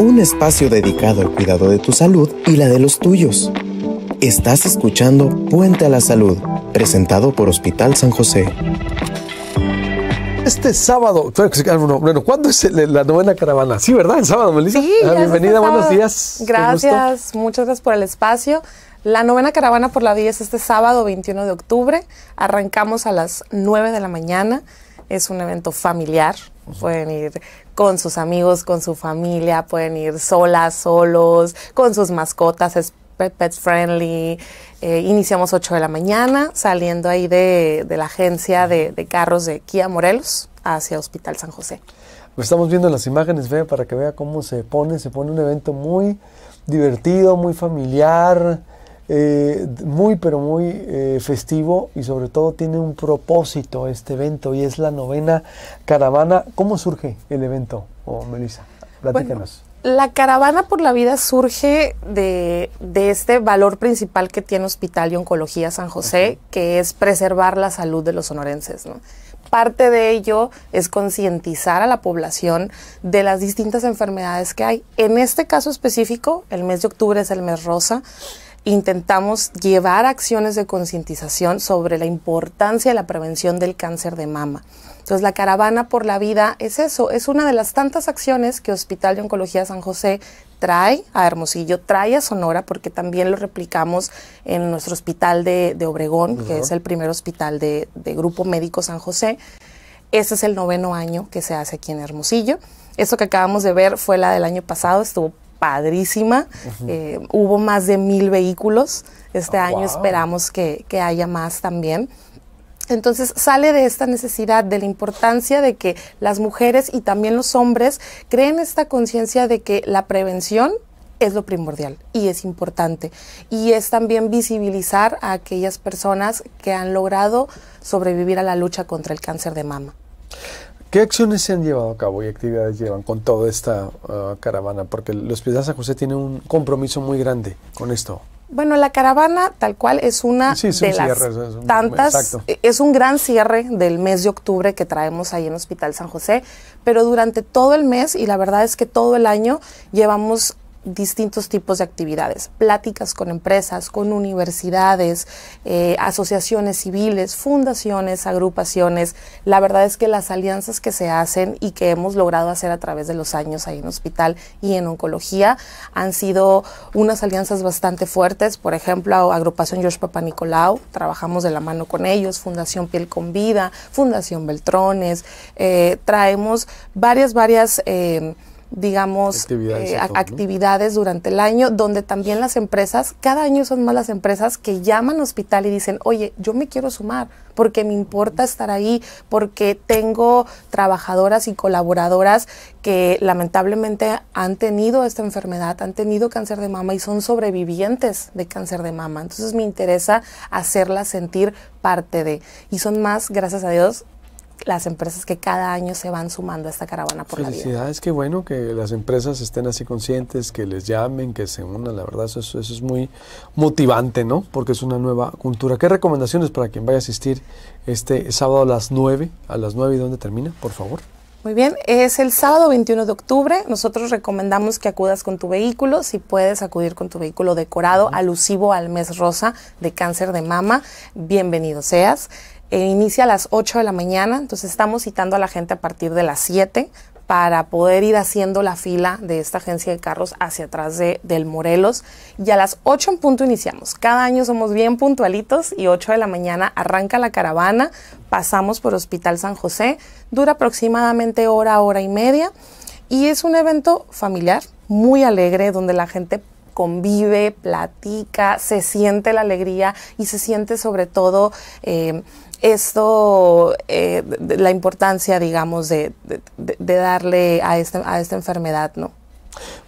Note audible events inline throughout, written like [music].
un espacio dedicado al cuidado de tu salud y la de los tuyos. Estás escuchando Puente a la Salud, presentado por Hospital San José. Este sábado, bueno, ¿cuándo es la novena caravana? Sí, ¿verdad? El sábado, Melissa. Sí, ah, este bienvenida, buenos días. Gracias, muchas gracias por el espacio. La novena caravana por la vida es este sábado 21 de octubre. Arrancamos a las 9 de la mañana. Es un evento familiar. Pueden ir con sus amigos, con su familia, pueden ir solas, solos, con sus mascotas, es pet friendly. Eh, iniciamos 8 de la mañana, saliendo ahí de, la agencia de, carros de Kia Morelos hacia Hospital San José. Pues estamos viendo las imágenes, vea, para que vea cómo se pone, se pone un evento muy divertido, muy familiar, eh, muy pero muy eh, festivo y sobre todo tiene un propósito este evento y es la novena caravana. ¿Cómo surge el evento, oh, Melissa? Platícanos. la caravana por la vida surge de, este valor principal que tiene Hospital y Oncología San José, que es preservar la salud de los sonorenses. Parte de ello es concientizar a la población de las distintas enfermedades que hay. En este caso específico, el mes de octubre es el mes rosa intentamos llevar acciones de concientización sobre la importancia de la prevención del cáncer de mama. Entonces, la caravana por la vida es eso, es una de las tantas acciones que Hospital de Oncología San José trae a Hermosillo, trae a Sonora, porque también lo replicamos en nuestro hospital de, Obregón, que es el primer hospital de, de Grupo Médico San José. Ese es el noveno año que se hace aquí en Hermosillo. Eso que acabamos de ver fue la del año pasado, estuvo padrísima. Eh, hubo más de mil vehículos. Este ah, año esperamos que, que, haya más también. Entonces sale de esta necesidad, de la importancia de que las mujeres y también los hombres creen esta conciencia de que la prevención es lo primordial y es importante. Y es también visibilizar a aquellas personas que han logrado sobrevivir a la lucha contra el cáncer de mama. ¿Qué acciones se han llevado a cabo y actividades llevan con toda esta ah, caravana? Porque el Hospital San José tiene un compromiso muy grande con esto. Bueno, la caravana tal cual es una de las tantas, es un gran cierre del mes de octubre que traemos ahí en Hospital San José, pero durante todo el mes y la verdad es que todo el año llevamos distintos tipos de actividades, pláticas con empresas, con universidades, eh, asociaciones civiles, fundaciones, agrupaciones. La verdad es que las alianzas que se hacen y que hemos logrado hacer a través de los años ahí en hospital y en oncología han sido unas alianzas bastante fuertes. Por ejemplo, agrupación George Papa Nicolau, trabajamos de la mano con ellos, Fundación Piel con Vida, Fundación Beltrones, eh, traemos varias, varias... Eh, digamos, eh, actividades, durante el año, donde también las empresas, cada año son más las empresas que llaman hospital y dicen, oye, yo me quiero sumar porque me importa estar ahí, porque tengo trabajadoras y colaboradoras que lamentablemente han tenido esta enfermedad, han tenido cáncer de mama y son sobrevivientes de cáncer de mama. Entonces me interesa hacerlas sentir parte de. Y son más, gracias a Dios, las empresas que cada año se van sumando a esta caravana por la vida. que bueno que las empresas estén así conscientes, que les llamen, que se unan, la verdad eso, es muy motivante, ¿no? Porque es una nueva cultura. ¿Qué recomendaciones para quien vaya a asistir este sábado a las 9? ¿A las 9 y dónde termina, por favor? Muy bien, es el sábado 21 de octubre. Nosotros recomendamos que acudas con tu vehículo, si puedes acudir con tu vehículo decorado, alusivo al mes rosa de cáncer de mama, bienvenido seas. Eh, inicia a las 8 de la mañana, entonces estamos citando a la gente a partir de las 7 para poder ir haciendo la fila de esta agencia de carros hacia atrás de, del Morelos. Y a las 8 en punto iniciamos. Cada año somos bien puntualitos y 8 de la mañana arranca la caravana, pasamos por Hospital San José, dura aproximadamente hora, hora y media. Y es un evento familiar, muy alegre, donde la gente convive, platica, se siente la alegría y se siente sobre todo eh, esto, eh, la importancia, digamos, de, darle a esta, a esta enfermedad, ¿no?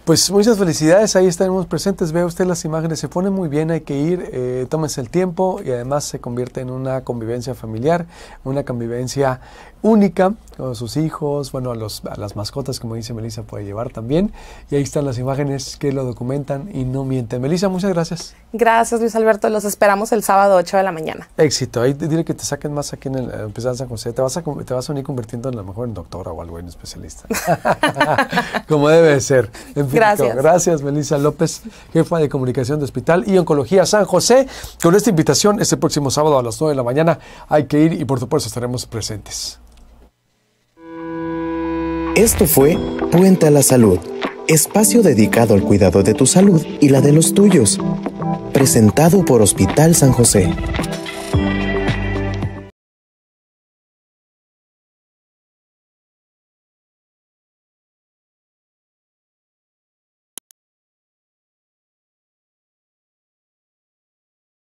Pues muchas felicidades, ahí estaremos presentes. Vea usted las imágenes, se pone muy bien, hay que ir, eh, el tiempo y además se convierte en una convivencia familiar, una convivencia única con sus hijos, bueno, a, los, las mascotas, como dice Melissa, puede llevar también. Y ahí están las imágenes que lo documentan y no mienten. Melissa, muchas gracias. Gracias, Luis Alberto. Los esperamos el sábado 8 de la mañana. Éxito. Ahí te, dile que te saquen más aquí en el Empezar San José. Te vas, a, te vas a unir convirtiendo en a lo mejor en doctora o algo en especialista. [laughs] como debe ser. En Gracias. Gracias, Melissa López, jefa de comunicación de Hospital y Oncología San José. Con esta invitación, este próximo sábado a las 9 de la mañana hay que ir y por supuesto estaremos presentes. Esto fue Puente a la Salud, espacio dedicado al cuidado de tu salud y la de los tuyos, presentado por Hospital San José.